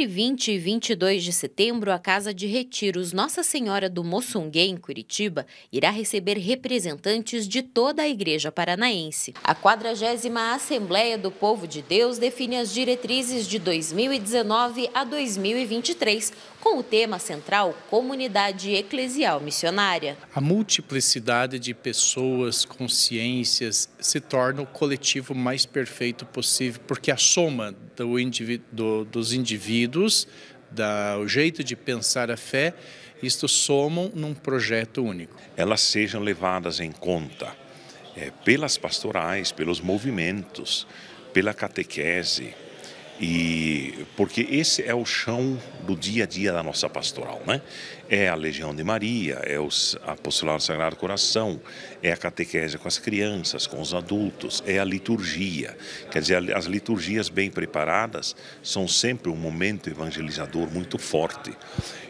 Entre 20 e 22 de setembro, a Casa de Retiros Nossa Senhora do Moçunguê, em Curitiba, irá receber representantes de toda a Igreja Paranaense. A 40 Assembleia do Povo de Deus define as diretrizes de 2019 a 2023, com o tema central Comunidade Eclesial Missionária. A multiplicidade de pessoas, consciências, se torna o coletivo mais perfeito possível, porque a soma do indiví do, dos indivíduos, da, o jeito de pensar a fé, isto somam num projeto único. Elas sejam levadas em conta é, pelas pastorais, pelos movimentos, pela catequese, e porque esse é o chão do dia a dia da nossa pastoral, né? É a Legião de Maria, é o Apostolado Sagrado Coração, é a catequese com as crianças, com os adultos, é a liturgia. Quer dizer, as liturgias bem preparadas são sempre um momento evangelizador muito forte.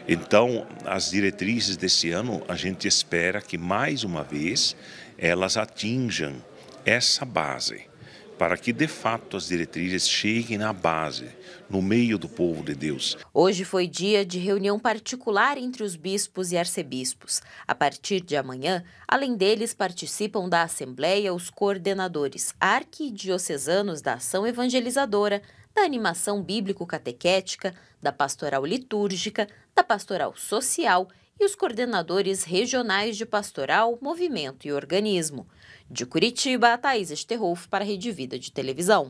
Então, as diretrizes desse ano, a gente espera que mais uma vez elas atinjam essa base para que de fato as diretrizes cheguem na base, no meio do povo de Deus. Hoje foi dia de reunião particular entre os bispos e arcebispos. A partir de amanhã, além deles, participam da Assembleia os coordenadores arquidiocesanos da Ação Evangelizadora, da Animação Bíblico-Catequética, da Pastoral Litúrgica, da Pastoral Social e os coordenadores regionais de Pastoral, Movimento e Organismo. De Curitiba, Thaís Esterrolfo para a Rede Vida de Televisão.